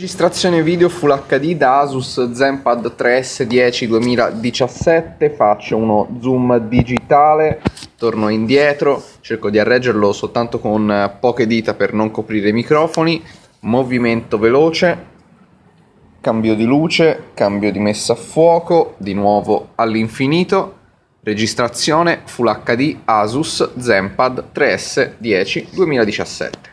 Registrazione video Full HD da Asus Zenpad 3S10 2017, faccio uno zoom digitale, torno indietro, cerco di arreggerlo soltanto con eh, poche dita per non coprire i microfoni, movimento veloce, cambio di luce, cambio di messa a fuoco, di nuovo all'infinito, registrazione Full HD Asus Zenpad 3S10 2017.